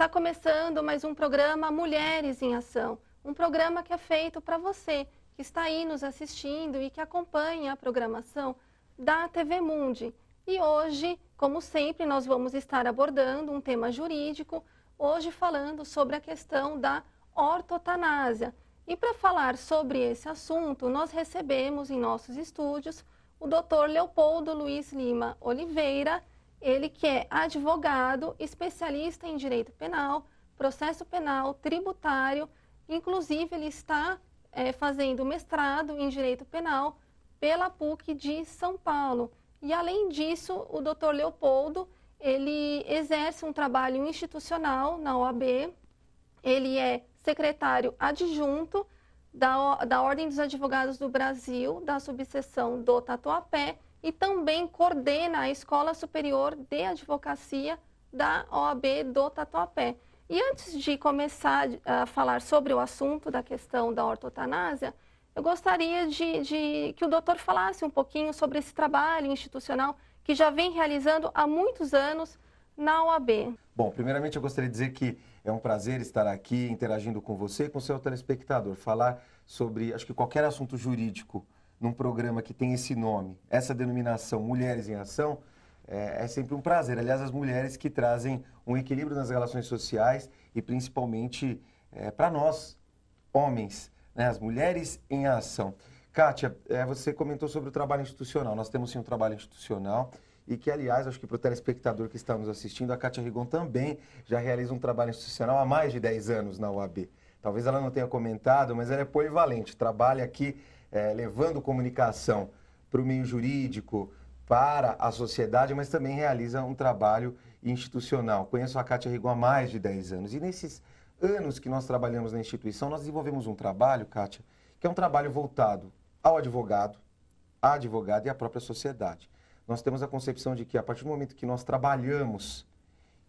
Está começando mais um programa Mulheres em Ação, um programa que é feito para você que está aí nos assistindo e que acompanha a programação da TV Mundi. E hoje, como sempre, nós vamos estar abordando um tema jurídico, hoje falando sobre a questão da ortotanásia. E para falar sobre esse assunto, nós recebemos em nossos estúdios o Dr. Leopoldo Luiz Lima Oliveira, ele que é advogado, especialista em direito penal, processo penal, tributário, inclusive ele está é, fazendo mestrado em direito penal pela PUC de São Paulo. E além disso, o Dr. Leopoldo, ele exerce um trabalho institucional na OAB, ele é secretário adjunto da, da Ordem dos Advogados do Brasil, da subseção do Tatuapé, e também coordena a Escola Superior de Advocacia da OAB do Tatuapé. E antes de começar a ah, falar sobre o assunto da questão da ortotanásia, eu gostaria de, de que o doutor falasse um pouquinho sobre esse trabalho institucional que já vem realizando há muitos anos na OAB. Bom, primeiramente eu gostaria de dizer que é um prazer estar aqui interagindo com você e com o seu telespectador, falar sobre, acho que qualquer assunto jurídico num programa que tem esse nome, essa denominação Mulheres em Ação, é, é, sempre um prazer. Aliás, as mulheres que trazem um equilíbrio nas relações sociais e principalmente é, para nós, homens, né? as mulheres em ação. Kátia, é, você comentou sobre o trabalho institucional. Nós temos sim um trabalho institucional e que, aliás, acho que para o telespectador que está nos assistindo, a Kátia Rigon também já realiza um trabalho institucional há mais de 10 anos na UAB. Talvez ela não tenha comentado, mas ela é polivalente, trabalha aqui é, levando comunicação para o meio jurídico, para a sociedade, mas também realiza um trabalho institucional. Conheço a Cátia Rigon há mais de 10 anos e nesses anos que nós trabalhamos na instituição, nós desenvolvemos um trabalho, Cátia, que é um trabalho voltado ao advogado, à advogada e à própria sociedade. Nós temos a concepção de que a partir do momento que nós trabalhamos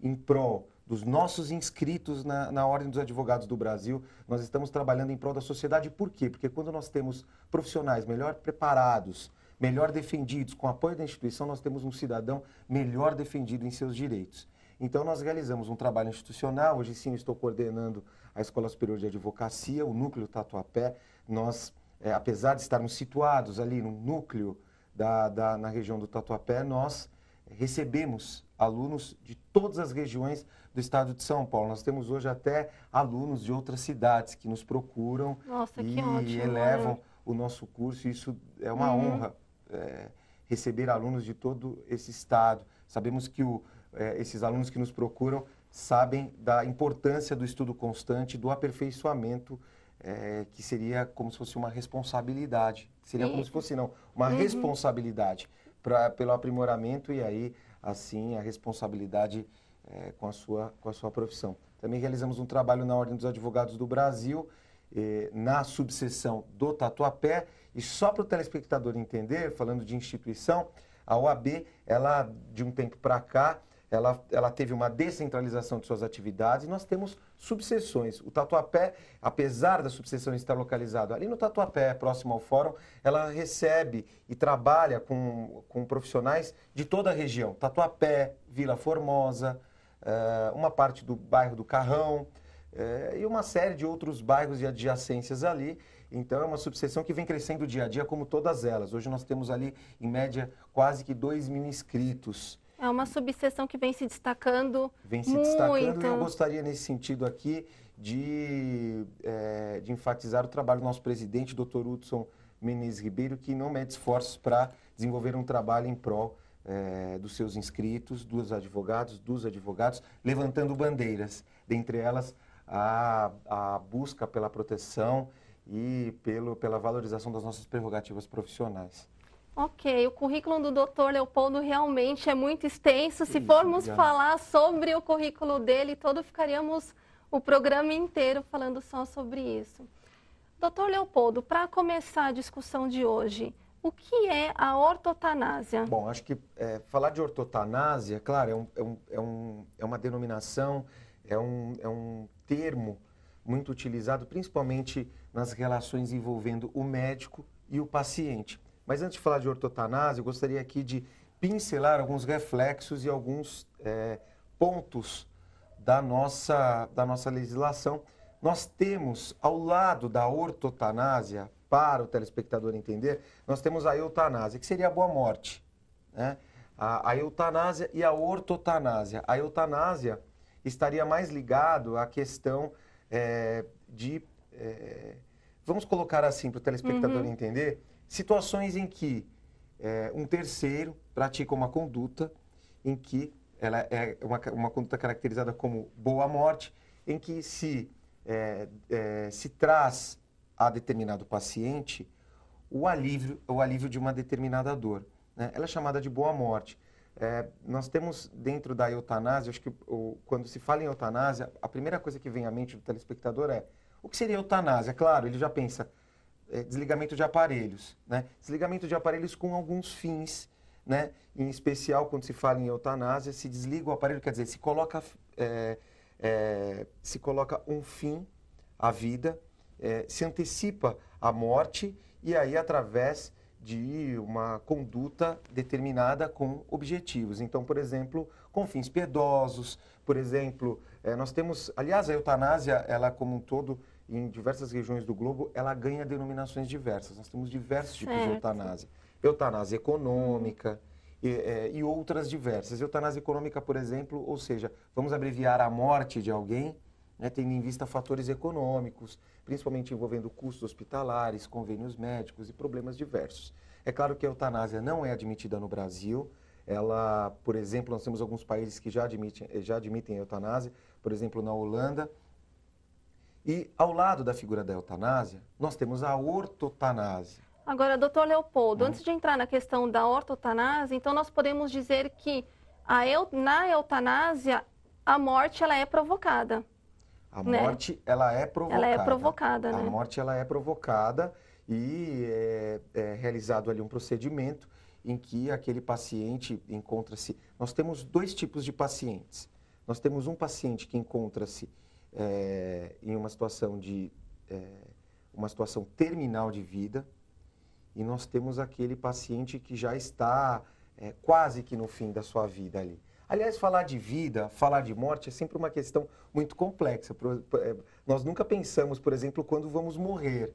em prol dos nossos inscritos na, na Ordem dos Advogados do Brasil. Nós estamos trabalhando em prol da sociedade. Por quê? Porque quando nós temos profissionais melhor preparados, melhor defendidos, com apoio da instituição, nós temos um cidadão melhor defendido em seus direitos. Então, nós realizamos um trabalho institucional. Hoje, sim, estou coordenando a Escola Superior de Advocacia, o Núcleo Tatuapé. Nós, é, apesar de estarmos situados ali no núcleo da, da, na região do Tatuapé, nós recebemos alunos de todas as regiões do estado de São Paulo. Nós temos hoje até alunos de outras cidades que nos procuram Nossa, e ótimo, elevam né? o nosso curso. Isso é uma uhum. honra é, receber alunos de todo esse estado. Sabemos que o, é, esses alunos que nos procuram sabem da importância do estudo constante, do aperfeiçoamento, é, que seria como se fosse uma responsabilidade. Seria como se fosse, não, uma uhum. responsabilidade pra, pelo aprimoramento e aí, assim, a responsabilidade é, com, a sua, com a sua profissão. Também realizamos um trabalho na Ordem dos Advogados do Brasil, eh, na subseção do Tatuapé. E só para o telespectador entender, falando de instituição, a OAB, ela, de um tempo para cá, ela, ela teve uma descentralização de suas atividades e nós temos subseções. O Tatuapé, apesar da subseção estar localizada ali no Tatuapé, próximo ao fórum, ela recebe e trabalha com, com profissionais de toda a região. Tatuapé, Vila Formosa, eh, uma parte do bairro do Carrão eh, e uma série de outros bairros e adjacências ali. Então, é uma subseção que vem crescendo dia a dia, como todas elas. Hoje nós temos ali, em média, quase que 2 mil inscritos uma subseção que vem se destacando Vem se muito. destacando e eu gostaria, nesse sentido aqui, de, é, de enfatizar o trabalho do nosso presidente, Dr. Hudson Menezes Ribeiro, que não mede esforços para desenvolver um trabalho em prol é, dos seus inscritos, dos advogados, dos advogados, levantando bandeiras, dentre elas a, a busca pela proteção e pelo, pela valorização das nossas prerrogativas profissionais. Ok, o currículo do Dr. Leopoldo realmente é muito extenso. Se formos Obrigado. falar sobre o currículo dele, todo ficaríamos o programa inteiro falando só sobre isso. Dr. Leopoldo, para começar a discussão de hoje, o que é a ortotanásia? Bom, acho que é, falar de ortotanásia, claro, é, um, é, um, é, um, é uma denominação, é um, é um termo muito utilizado, principalmente nas relações envolvendo o médico e o paciente. Mas antes de falar de ortotanase, eu gostaria aqui de pincelar alguns reflexos e alguns é, pontos da nossa, da nossa legislação. Nós temos, ao lado da ortotanásia, para o telespectador entender, nós temos a eutanásia, que seria a boa morte. Né? A, a eutanásia e a ortotanásia. A eutanásia estaria mais ligado à questão é, de... É, vamos colocar assim para o telespectador uhum. entender situações em que é, um terceiro pratica uma conduta em que ela é uma, uma conduta caracterizada como boa morte, em que se, é, é, se traz a determinado paciente o alívio, o alívio de uma determinada dor. Né? Ela é chamada de boa morte. É, nós temos dentro da eutanásia, acho que o, quando se fala em eutanásia, a primeira coisa que vem à mente do telespectador é o que seria eutanásia? Claro, ele já pensa, é, desligamento de aparelhos. Né? Desligamento de aparelhos com alguns fins, né? em especial quando se fala em eutanásia, se desliga o aparelho, quer dizer, se coloca, é, é, se coloca um fim à vida, é, se antecipa a morte e aí através de uma conduta determinada com objetivos. Então, por exemplo, com fins piedosos, por exemplo, é, nós temos, aliás, a eutanásia, ela como um todo, em diversas regiões do globo, ela ganha denominações diversas. Nós temos diversos tipos de eutanásia. Eutanásia econômica e, é, e outras diversas. Eutanásia econômica, por exemplo, ou seja, vamos abreviar a morte de alguém, né, tendo em vista fatores econômicos, principalmente envolvendo custos hospitalares, convênios médicos e problemas diversos. É claro que a eutanásia não é admitida no Brasil, ela, por exemplo, nós temos alguns países que já admitem, já admitem a eutanásia, por exemplo, na Holanda, e ao lado da figura da eutanásia, nós temos a ortotanásia. Agora, doutor Leopoldo, hum. antes de entrar na questão da ortotanásia, então nós podemos dizer que a eu, na eutanásia a morte ela é provocada. A né? morte ela é provocada. Ela é provocada, a né? A morte ela é provocada e é, é realizado ali um procedimento em que aquele paciente encontra-se. Nós temos dois tipos de pacientes. Nós temos um paciente que encontra-se é, em uma situação de é, uma situação terminal de vida e nós temos aquele paciente que já está é, quase que no fim da sua vida ali. Aliás, falar de vida, falar de morte é sempre uma questão muito complexa. Nós nunca pensamos, por exemplo, quando vamos morrer,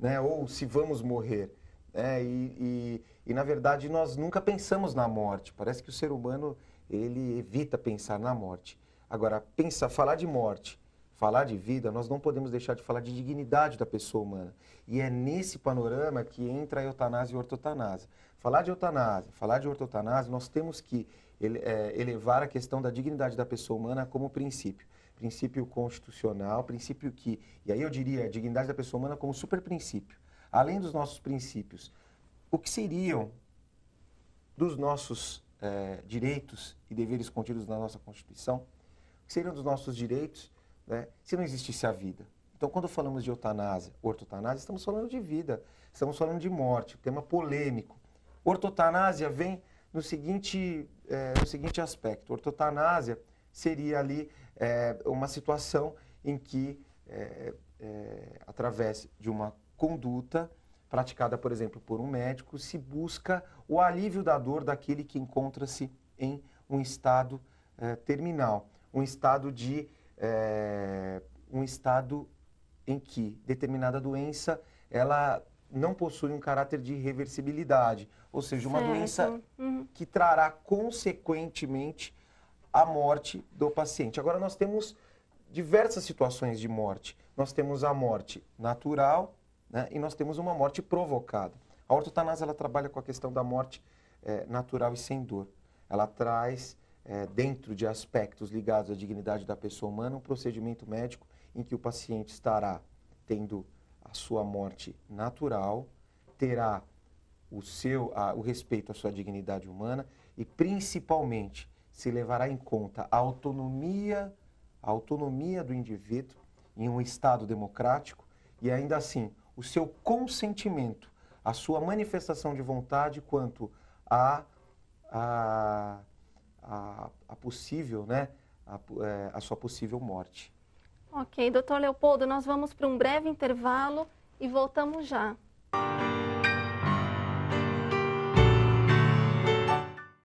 né? ou se vamos morrer. Né? E, e, e, na verdade, nós nunca pensamos na morte. Parece que o ser humano ele evita pensar na morte. Agora, pensar, falar de morte falar de vida, nós não podemos deixar de falar de dignidade da pessoa humana. E é nesse panorama que entra a eutanásia e a ortotanásia. Falar de eutanásia, falar de ortotanásia, nós temos que é, elevar a questão da dignidade da pessoa humana como princípio. Princípio constitucional, princípio que, e aí eu diria, a dignidade da pessoa humana como superprincípio. Além dos nossos princípios, o que seriam dos nossos é, direitos e deveres contidos na nossa Constituição? O que seriam dos nossos direitos né, se não existisse a vida. Então, quando falamos de eutanásia, ortotanásia, estamos falando de vida, estamos falando de morte, tema polêmico. Ortotanásia vem no seguinte, é, no seguinte aspecto: ortotanásia seria ali é, uma situação em que, é, é através de uma conduta praticada, por exemplo, por um médico, se busca o alívio da dor daquele que encontra-se em um estado é, terminal, um estado de é, um estado em que determinada doença ela não possui um caráter de reversibilidade, ou seja, uma certo. doença uhum. que trará consequentemente a morte do paciente. Agora nós temos diversas situações de morte. Nós temos a morte natural né, e nós temos uma morte provocada. A ortotanase ela trabalha com a questão da morte é, natural e sem dor. Ela traz é, dentro de aspectos ligados à dignidade da pessoa humana, um procedimento médico em que o paciente estará tendo a sua morte natural, terá o, seu, a, o respeito à sua dignidade humana e, principalmente, se levará em conta a autonomia, a autonomia do indivíduo em um Estado democrático e, ainda assim, o seu consentimento, a sua manifestação de vontade quanto à a, a a, a possível, né, a, é, a sua possível morte. Ok, doutor Leopoldo, nós vamos para um breve intervalo e voltamos já.